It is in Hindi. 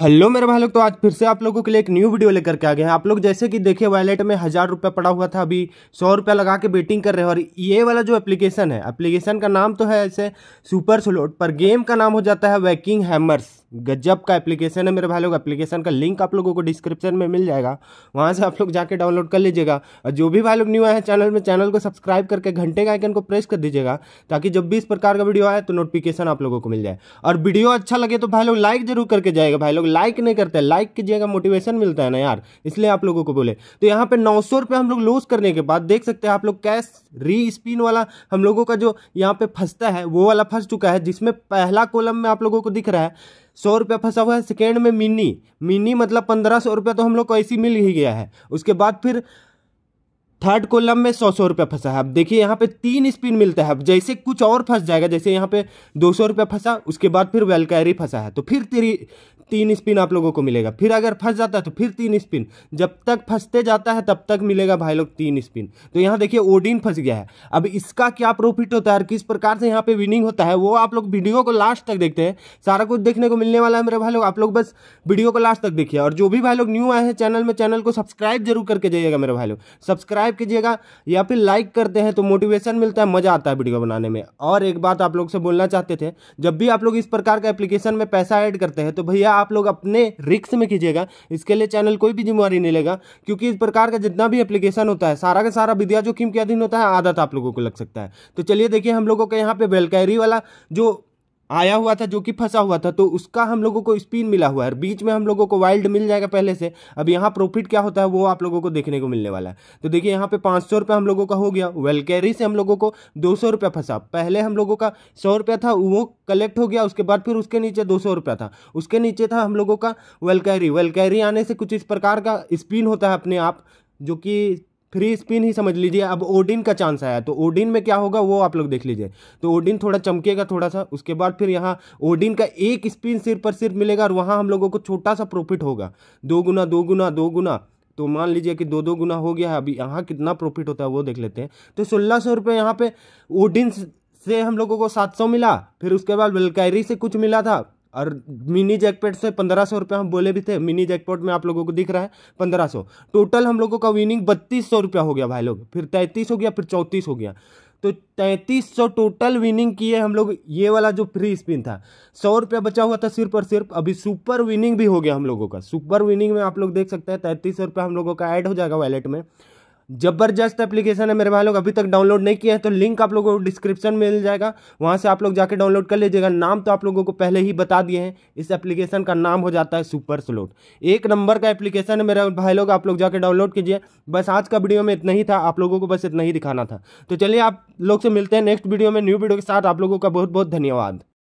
हेलो मेरे भाई लोग तो आज फिर से आप लोगों के लिए एक न्यू वीडियो लेकर के आ गए हैं आप लोग जैसे कि देखिए वैलेट में हज़ार रुपये पड़ा हुआ था अभी सौ रुपये लगा के बेटिंग कर रहे हैं और ये वाला जो एप्लीकेशन है एप्लीकेशन का नाम तो है ऐसे सुपर स्लोट पर गेम का नाम हो जाता है वैकिंग हैमर्स गजब का एप्लीकेशन है मेरे भाई लोग एप्लीकेशन का लिंक आप लोगों को डिस्क्रिप्शन में मिल जाएगा वहाँ से आप लोग जाके डाउनलोड कर लीजिएगा और जो भी भाई लोग न्यू आए हैं चैनल में चैनल को सब्सक्राइब करके घंटे का आइकन को प्रेस कर दीजिएगा ताकि जब भी इस प्रकार का वीडियो आए तो नोटिफिकेशन आप लोगों को मिल जाए और वीडियो अच्छा लगे तो भाई लोग लाइक जरूर करके जाएगा भाई लोग लाइक नहीं करते लाइक कीजिएगा मोटिवेशन मिलता है ना यार इसलिए आप लोगों को बोले तो यहाँ पे नौ सौ हम लोग लूज करने के बाद देख सकते हैं आप लोग कैश री स्पिन वाला हम लोगों का जो यहाँ पे फंसता है वो वाला फंस चुका है जिसमें पहला कॉलम में आप लोगों को दिख रहा है सौ रुपया फंसा हुआ है सेकेंड में मिनी मिनी मतलब पंद्रह सौ रुपया तो हम लोग को ऐसी मिल ही गया है उसके बाद फिर थर्ड कॉलम में सौ सौ रुपया फंसा है अब देखिए यहाँ पे तीन स्पिन मिलता है अब जैसे कुछ और फंस जाएगा जैसे यहाँ पे दो सौ रुपया फंसा उसके बाद फिर वेलकैरी फंसा है तो फिर तेरी तीन स्पिन आप लोगों को मिलेगा फिर अगर फंस जाता है तो फिर तीन स्पिन जब तक फंसते जाता है तब तक मिलेगा भाई लोग तीन स्पिन तो यहाँ देखिए ओडिन फंस गया है अब इसका क्या प्रॉफिट होता है और किस प्रकार से यहाँ पे विनिंग होता है वो आप लोग वीडियो को लास्ट तक देखते हैं सारा कुछ देखने को मिलने वाला है मेरे भाई लोग आप लोग बस वीडियो को लास्ट तक देखिए और जो भी भाई लोग न्यू आए हैं चैनल में चैनल को सब्सक्राइब जरूर करके जाइएगा मेरे भाई लोग सब्सक्राइब कीजिएगा या फिर लाइक करते हैं तो मोटिवेशन मिलता है मजा आता है वीडियो बनाने में और एक बात आप लोग से बोलना चाहते थे जब भी आप लोग इस प्रकार का एप्लीकेशन में पैसा ऐड करते हैं तो भैया आप लोग अपने रिक्स में कीजिएगा इसके लिए चैनल कोई भी जिम्मेवारी नहीं लेगा क्योंकि इस प्रकार का जितना भी एप्लीकेशन होता है सारा का सारा विद्या जोखिम के अधीन होता है आदत आप लोगों को लग सकता है तो चलिए देखिए हम लोगों का यहाँ पे बेलकैरी वाला जो आया हुआ था जो कि फंसा हुआ था तो उसका हम लोगों को स्पिन मिला हुआ है बीच में हम लोगों को वाइल्ड मिल जाएगा पहले से अब यहाँ प्रॉफिट क्या होता है वो आप लोगों को देखने को मिलने वाला है तो देखिए यहाँ पे पाँच सौ हम लोगों का हो गया वेल कैरी से हम लोगों को दो सौ रुपया फंसा पहले हम लोगों का सौ रुपया था वो कलेक्ट हो गया उसके बाद फिर उसके नीचे दो सौ रुपया था उसके नीचे था हम लोगों का वेल कैरी वेल कैरी आने से कुछ इस प्रकार का स्पिन होता है अपने आप जो कि फ्री स्पिन ही समझ लीजिए अब ओडिन का चांस आया तो ओडिन में क्या होगा वो आप लोग देख लीजिए तो ओडिन थोड़ा चमकेगा थोड़ा सा उसके बाद फिर यहाँ ओडिन का एक स्पिन सिर पर सिर मिलेगा और वहाँ हम लोगों को छोटा सा प्रॉफिट होगा दो गुना दो गुना दो गुना तो मान लीजिए कि दो दो गुना हो गया है अभी यहाँ कितना प्रॉफिट होता है वो देख लेते हैं तो सोलह सौ रुपये यहाँ पे ओडिन से हम लोगों को सात सौ मिला फिर उसके बाद वेलकायरी से कुछ मिला था और मिनी जैकपेट से पंद्रह सौ रुपया हम बोले भी थे मिनी जैकपॉट में आप लोगों को दिख रहा है पंद्रह सौ टोटल हम लोगों का विनिंग बत्तीस सौ रुपया हो गया भाई लोग फिर तैंतीस हो गया फिर चौंतीस हो गया तो तैंतीस सौ टोटल विनिंग किए हम लोग ये वाला जो फ्री स्पिन था सौ रुपया बचा हुआ था सिर्फ और सिर्फ अभी सुपर विनिंग भी हो गया हम लोगों का सुपर विनिंग में आप लोग देख सकते हैं तैंतीस सौ रुपया हम लोगों का ऐड हो जाएगा वैलेट में जबरदस्त एप्लीकेशन है मेरे भाई लोग अभी तक डाउनलोड नहीं किया है तो लिंक आप लोगों को डिस्क्रिप्शन में मिल जाएगा वहाँ से आप लोग जाके डाउनलोड कर लीजिएगा नाम तो आप लोगों को पहले ही बता दिए हैं इस एप्लीकेशन का नाम हो जाता है सुपर स्लोट एक नंबर का एप्लीकेशन है मेरे भाई लोग आप लोग जाके डाउनलोड कीजिए बस आज का वीडियो में इतना ही था आप लोगों को बस इतना ही दिखाना था तो चलिए आप लोग से मिलते हैं नेक्स्ट वीडियो में न्यू वीडियो के साथ आप लोगों का बहुत बहुत धन्यवाद